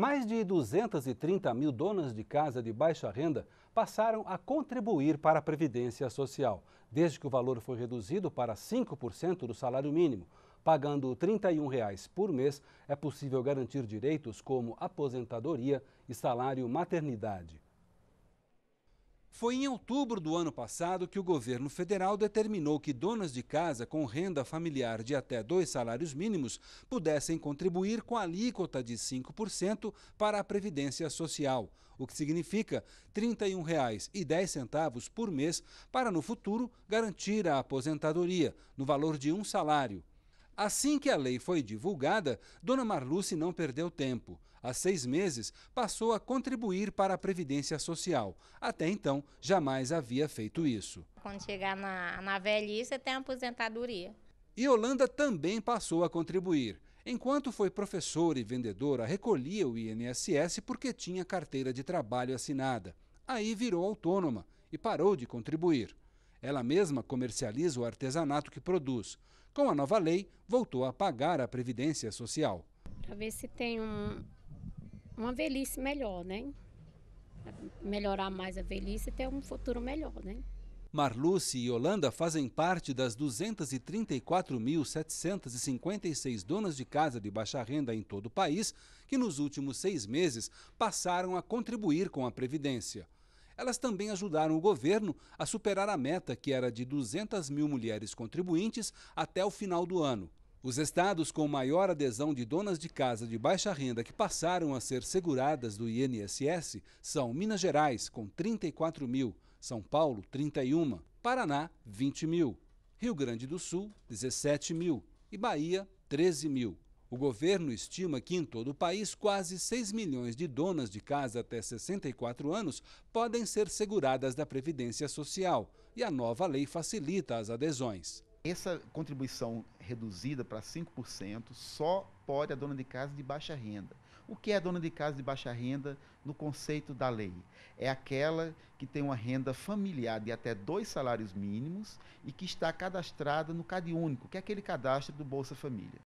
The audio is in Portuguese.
Mais de 230 mil donas de casa de baixa renda passaram a contribuir para a Previdência Social, desde que o valor foi reduzido para 5% do salário mínimo. Pagando R$ 31 reais por mês, é possível garantir direitos como aposentadoria e salário maternidade. Foi em outubro do ano passado que o governo federal determinou que donas de casa com renda familiar de até dois salários mínimos pudessem contribuir com a alíquota de 5% para a Previdência Social, o que significa R$ 31,10 por mês para, no futuro, garantir a aposentadoria, no valor de um salário. Assim que a lei foi divulgada, Dona Marluce não perdeu tempo há seis meses, passou a contribuir para a Previdência Social. Até então, jamais havia feito isso. Quando chegar na, na velhice, tem aposentadoria e Holanda também passou a contribuir. Enquanto foi professora e vendedora, recolhia o INSS porque tinha carteira de trabalho assinada. Aí virou autônoma e parou de contribuir. Ela mesma comercializa o artesanato que produz. Com a nova lei, voltou a pagar a previdência social. Para ver se tem um, uma velhice melhor, né? Melhorar mais a velhice e ter um futuro melhor, né? Marluce e Holanda fazem parte das 234.756 donas de casa de baixa renda em todo o país que, nos últimos seis meses, passaram a contribuir com a Previdência. Elas também ajudaram o governo a superar a meta que era de 200 mil mulheres contribuintes até o final do ano. Os estados com maior adesão de donas de casa de baixa renda que passaram a ser seguradas do INSS são Minas Gerais, com 34 mil, São Paulo, 31, Paraná, 20 mil, Rio Grande do Sul, 17 mil e Bahia, 13 mil. O governo estima que em todo o país quase 6 milhões de donas de casa até 64 anos podem ser seguradas da Previdência Social e a nova lei facilita as adesões essa contribuição reduzida para 5% só pode a dona de casa de baixa renda. O que é a dona de casa de baixa renda no conceito da lei? É aquela que tem uma renda familiar de até dois salários mínimos e que está cadastrada no CadÚnico, que é aquele cadastro do Bolsa Família.